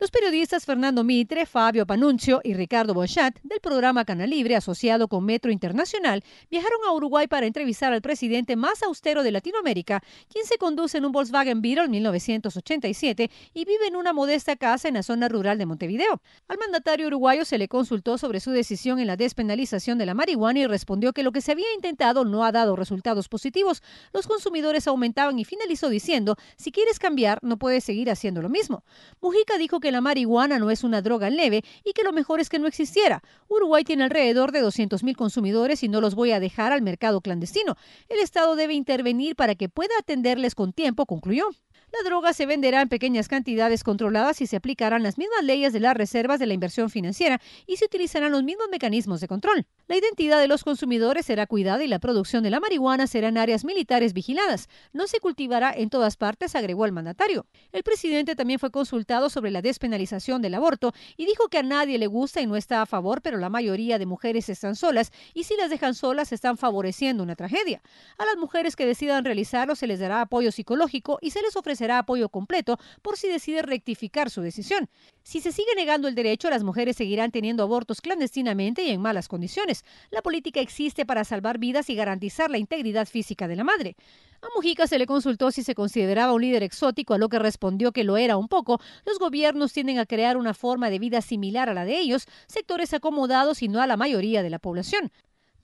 Los periodistas Fernando Mitre, Fabio Panuncio y Ricardo Bonchat del programa Canal Libre asociado con Metro Internacional viajaron a Uruguay para entrevistar al presidente más austero de Latinoamérica, quien se conduce en un Volkswagen Beetle 1987 y vive en una modesta casa en la zona rural de Montevideo. Al mandatario uruguayo se le consultó sobre su decisión en la despenalización de la marihuana y respondió que lo que se había intentado no ha dado resultados positivos. Los consumidores aumentaban y finalizó diciendo, si quieres cambiar, no puedes seguir haciendo lo mismo. Mujica dijo que la marihuana no es una droga leve y que lo mejor es que no existiera. Uruguay tiene alrededor de 200.000 consumidores y no los voy a dejar al mercado clandestino. El Estado debe intervenir para que pueda atenderles con tiempo, concluyó. La droga se venderá en pequeñas cantidades controladas y se aplicarán las mismas leyes de las reservas de la inversión financiera y se utilizarán los mismos mecanismos de control. La identidad de los consumidores será cuidada y la producción de la marihuana será en áreas militares vigiladas. No se cultivará en todas partes, agregó el mandatario. El presidente también fue consultado sobre la despenalización del aborto y dijo que a nadie le gusta y no está a favor, pero la mayoría de mujeres están solas y si las dejan solas están favoreciendo una tragedia. A las mujeres que decidan realizarlo se les dará apoyo psicológico y se les ofrecerá ofrecerá apoyo completo por si decide rectificar su decisión. Si se sigue negando el derecho, las mujeres seguirán teniendo abortos clandestinamente y en malas condiciones. La política existe para salvar vidas y garantizar la integridad física de la madre. A Mujica se le consultó si se consideraba un líder exótico, a lo que respondió que lo era un poco. Los gobiernos tienden a crear una forma de vida similar a la de ellos, sectores acomodados y no a la mayoría de la población.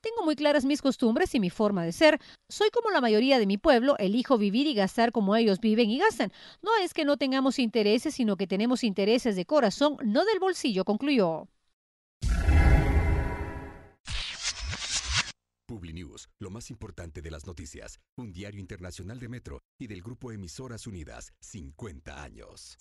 Tengo muy claras mis costumbres y mi forma de ser. Soy como la mayoría de mi pueblo, elijo vivir y gastar como ellos viven y gastan. No es que no tengamos intereses, sino que tenemos intereses de corazón, no del bolsillo, concluyó. PubliNews, lo más importante de las noticias, un diario internacional de Metro y del grupo Emisoras Unidas, 50 años.